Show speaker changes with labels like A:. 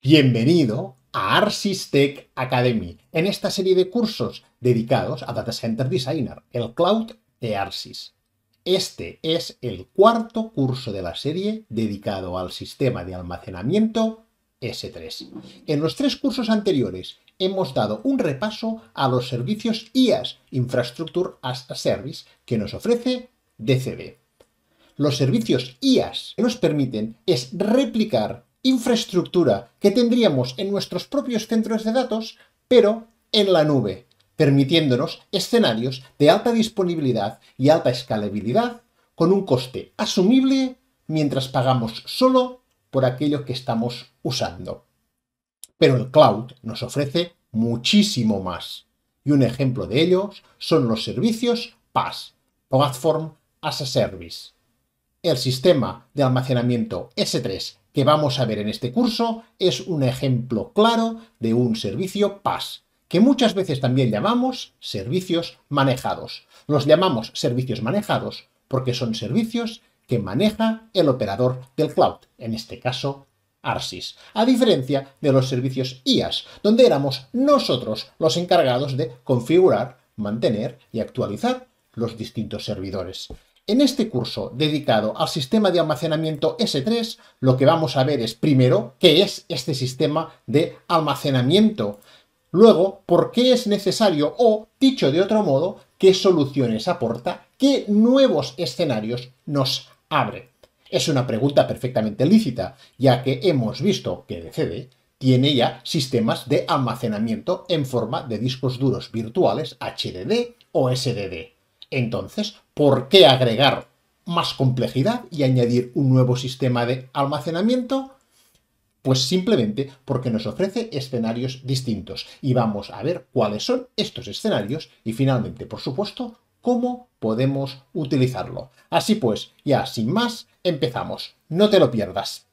A: Bienvenido a Arsis Tech Academy, en esta serie de cursos dedicados a Data Center Designer, el cloud de Arsys. Este es el cuarto curso de la serie dedicado al sistema de almacenamiento S3. En los tres cursos anteriores hemos dado un repaso a los servicios IaaS, Infrastructure as a Service, que nos ofrece DCB. Los servicios IaaS que nos permiten es replicar infraestructura que tendríamos en nuestros propios centros de datos, pero en la nube, permitiéndonos escenarios de alta disponibilidad y alta escalabilidad con un coste asumible mientras pagamos solo por aquello que estamos usando. Pero el cloud nos ofrece muchísimo más. Y un ejemplo de ellos son los servicios PaaS, Platform as a Service. El sistema de almacenamiento S3 que vamos a ver en este curso es un ejemplo claro de un servicio PAS, que muchas veces también llamamos servicios manejados. Los llamamos servicios manejados porque son servicios que maneja el operador del cloud, en este caso ARSIS, a diferencia de los servicios IaaS, donde éramos nosotros los encargados de configurar, mantener y actualizar los distintos servidores. En este curso dedicado al sistema de almacenamiento S3, lo que vamos a ver es primero qué es este sistema de almacenamiento, luego por qué es necesario o, dicho de otro modo, qué soluciones aporta, qué nuevos escenarios nos abre. Es una pregunta perfectamente lícita, ya que hemos visto que DCD tiene ya sistemas de almacenamiento en forma de discos duros virtuales HDD o SDD. Entonces, ¿por qué agregar más complejidad y añadir un nuevo sistema de almacenamiento? Pues simplemente porque nos ofrece escenarios distintos y vamos a ver cuáles son estos escenarios y finalmente, por supuesto, cómo podemos utilizarlo. Así pues, ya sin más, empezamos. No te lo pierdas.